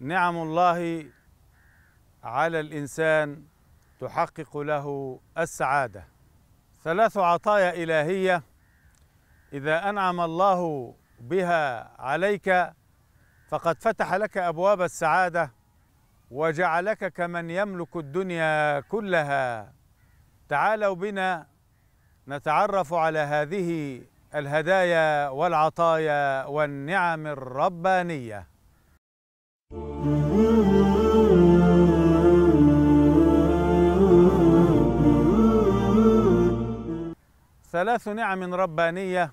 نعم الله على الإنسان تحقق له السعادة ثلاث عطايا إلهية إذا أنعم الله بها عليك فقد فتح لك أبواب السعادة وجعلك كمن يملك الدنيا كلها تعالوا بنا نتعرف على هذه الهدايا والعطايا والنعم الربانيه ثلاث نعم ربانية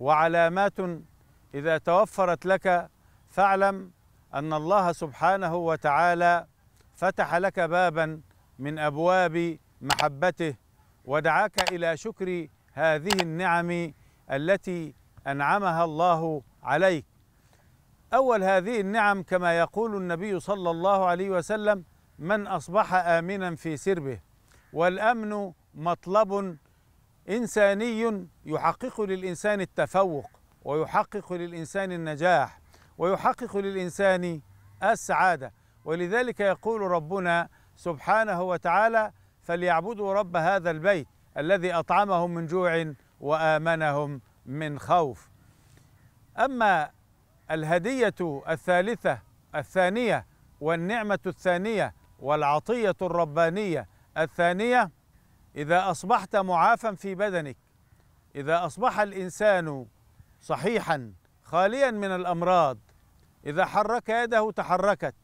وعلامات إذا توفرت لك فاعلم أن الله سبحانه وتعالى فتح لك بابا من أبواب محبته ودعاك إلى شكر هذه النعم التي أنعمها الله عليك أول هذه النعم كما يقول النبي صلى الله عليه وسلم من أصبح آمنا في سربه والأمن مطلب إنساني يحقق للإنسان التفوق ويحقق للإنسان النجاح ويحقق للإنسان السعادة ولذلك يقول ربنا سبحانه وتعالى فليعبدوا رب هذا البيت الذي أطعمهم من جوع وآمنهم من خوف أما الهدية الثالثة الثانية والنعمة الثانية والعطية الربانية الثانية إذا أصبحت معافا في بدنك إذا أصبح الإنسان صحيحا خاليا من الأمراض إذا حرك يده تحركت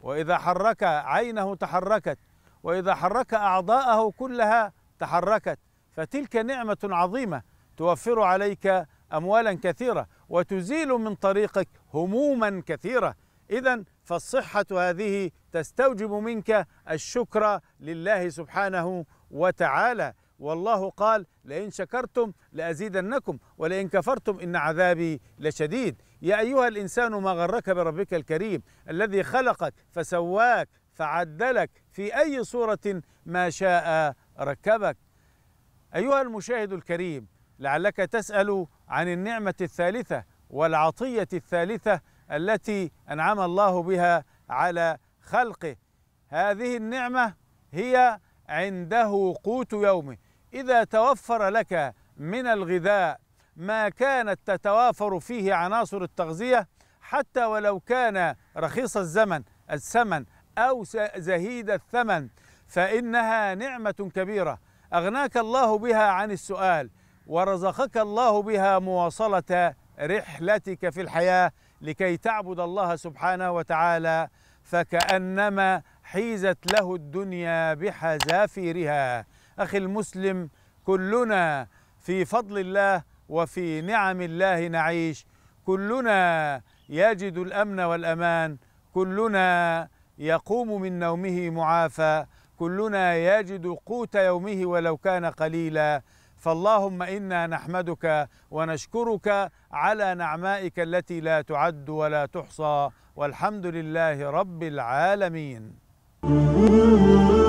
وإذا حرك عينه تحركت وإذا حرك أعضاءه كلها تحركت فتلك نعمة عظيمة توفر عليك اموالا كثيره وتزيل من طريقك هموما كثيره اذا فالصحه هذه تستوجب منك الشكر لله سبحانه وتعالى والله قال لئن شكرتم لازيدنكم ولئن كفرتم ان عذابي لشديد يا ايها الانسان ما غرك بربك الكريم الذي خلقك فسواك فعدلك في اي صوره ما شاء ركبك ايها المشاهد الكريم لعلك تسال عن النعمة الثالثة والعطية الثالثة التي أنعم الله بها على خلقه هذه النعمة هي عنده قوت يومه إذا توفر لك من الغذاء ما كانت تتوافر فيه عناصر التغذية حتى ولو كان رخيص الزمن الثمن أو زهيد الثمن فإنها نعمة كبيرة أغناك الله بها عن السؤال ورزقك الله بها مواصلة رحلتك في الحياة لكي تعبد الله سبحانه وتعالى فكأنما حيزت له الدنيا بحذافيرها أخي المسلم كلنا في فضل الله وفي نعم الله نعيش كلنا يجد الأمن والأمان كلنا يقوم من نومه معافى كلنا يجد قوت يومه ولو كان قليلا فاللهم انا نحمدك ونشكرك على نعمائك التي لا تعد ولا تحصى والحمد لله رب العالمين